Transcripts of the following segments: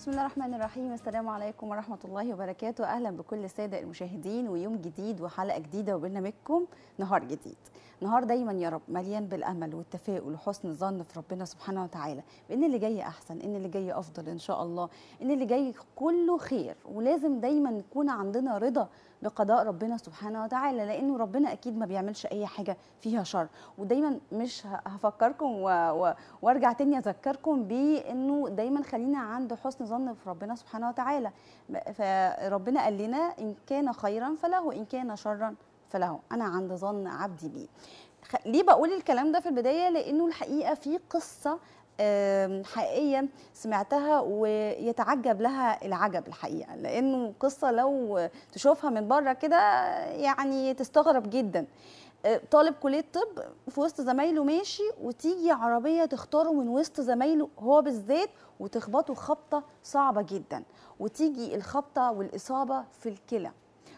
بسم الله الرحمن الرحيم السلام عليكم ورحمة الله وبركاته أهلا بكل السادة المشاهدين ويوم جديد وحلقة جديدة وبرنامجكم نهار جديد نهار دايما يا رب مليان بالامل والتفاؤل وحسن الظن في ربنا سبحانه وتعالى بان اللي جاي احسن ان اللي جاي افضل ان شاء الله ان اللي جاي كله خير ولازم دايما يكون عندنا رضا بقضاء ربنا سبحانه وتعالى لانه ربنا اكيد ما بيعملش اي حاجه فيها شر ودايما مش هفكركم و... و... وارجع تاني اذكركم بانه دايما خلينا عند حسن ظن في ربنا سبحانه وتعالى فربنا قال لنا ان كان خيرا فله وان كان شرا فله انا عند ظن عبدي بي ليه بقول الكلام ده في البدايه لانه الحقيقه في قصه حقيقيه سمعتها ويتعجب لها العجب الحقيقه لانه قصه لو تشوفها من بره كده يعني تستغرب جدا آه، طالب كليه طب في وسط زمايله ماشي وتيجي عربيه تختاره من وسط زمايله هو بالذات وتخبطه خبطه صعبه جدا وتيجي الخبطه والاصابه في الكلى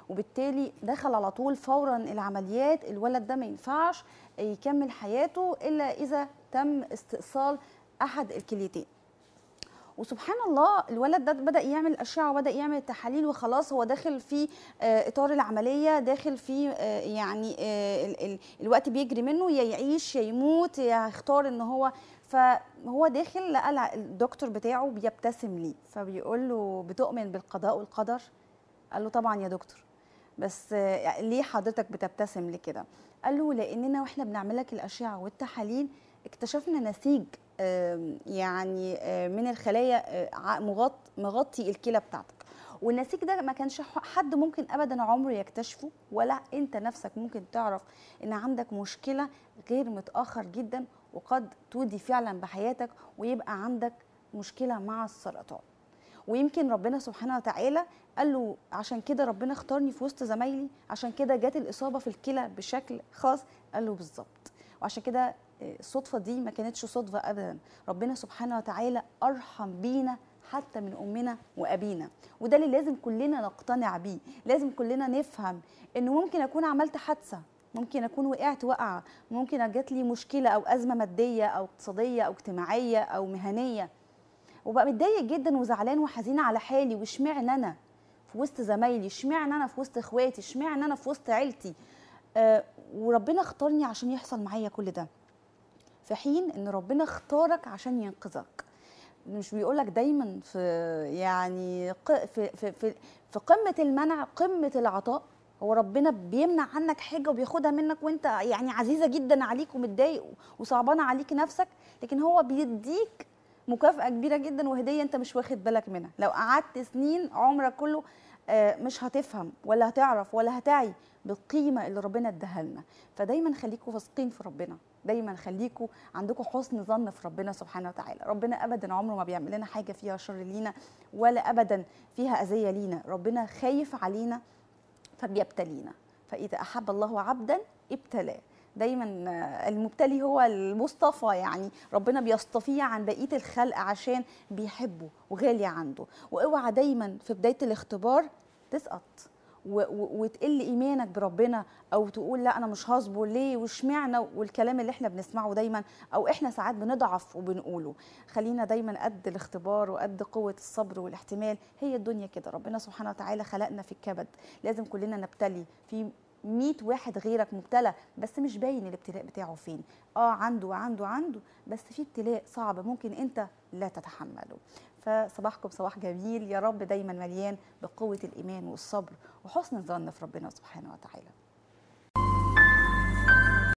وبالتالي دخل على طول فورا العمليات الولد ده ما ينفعش يكمل حياته الا اذا تم استئصال احد الكليتين وسبحان الله الولد ده بدا يعمل اشعه وبدا يعمل تحاليل وخلاص هو داخل في آه، اطار العمليه داخل في آه، يعني آه، الوقت بيجري منه يا يعيش يا يموت يا يختار ان هو فهو داخل لقى الدكتور بتاعه بيبتسم ليه فبيقول له بتؤمن بالقضاء والقدر قال له طبعا يا دكتور بس ليه حضرتك بتبتسم لكده قال له لاننا واحنا بنعمل لك الاشعه والتحاليل اكتشفنا نسيج يعني من الخلايا آه، مغطي الكلى بتاعتك والنسيج ده ما كانش حد ممكن ابدا عمره يكتشفه ولا انت نفسك ممكن تعرف ان عندك مشكله غير متاخر جدا وقد تودي فعلا بحياتك ويبقى عندك مشكله مع السرطان ويمكن ربنا سبحانه وتعالى قال له عشان كده ربنا اختارني في وسط زمايلي عشان كده جت الاصابه في الكلى بشكل خاص قال له بالظبط وعشان كده آه، الصدفه دي ما كانتش صدفه ابدا ربنا سبحانه وتعالى ارحم بينا حتى من امنا وابينا وده اللي لازم كلنا نقتنع بيه لازم كلنا نفهم انه ممكن اكون عملت حادثه ممكن اكون وقعت وقعه ممكن جات لي مشكله او ازمه ماديه او اقتصاديه او اجتماعيه او مهنيه وبقى متضايق جدا وزعلان وحزين على حالي واشمعنى انا في وسط زمايلي اشمعنى انا في وسط اخواتي اشمعنى انا في وسط عيلتي آه وربنا اختارني عشان يحصل معايا كل ده في حين ان ربنا اختارك عشان ينقذك مش بيقول لك دايما في يعني في في في, في قمه المنع قمه العطاء هو ربنا بيمنع عنك حاجه وبياخدها منك وانت يعني عزيزه جدا عليك ومتضايق وصعبانه عليك نفسك لكن هو بيديك مكافاه كبيره جدا وهديه انت مش واخد بالك منها لو قعدت سنين عمرك كله آه، مش هتفهم ولا هتعرف ولا هتعي بالقيمه اللي ربنا اداها لنا فدايما خليكوا واثقين في ربنا دايما خليكوا عندكم حسن ظن في ربنا سبحانه وتعالى ربنا ابدا عمره ما بيعمل لنا حاجه فيها شر لينا ولا ابدا فيها اذيه لينا ربنا خايف علينا فبيبتلينا فاذا احب الله عبدا ابتلاه دايما المبتلي هو المصطفى يعني ربنا بيصطفيه عن بقيه الخلق عشان بيحبه وغالي عنده واوعى دايما في بدايه الاختبار تسقط وتقل ايمانك بربنا او تقول لا انا مش هصبر ليه واشمعنى والكلام اللي احنا بنسمعه دايما او احنا ساعات بنضعف وبنقوله خلينا دايما قد الاختبار وقد قوه الصبر والاحتمال هي الدنيا كده ربنا سبحانه وتعالى خلقنا في الكبد لازم كلنا نبتلي في 100 واحد غيرك مبتلى بس مش باين الابتلاء بتاعه فين اه عنده وعنده عنده بس في ابتلاء صعب ممكن انت لا تتحمله فصباحكم صباح جميل يا رب دايما مليان بقوه الايمان والصبر وحسن الظن في ربنا سبحانه وتعالى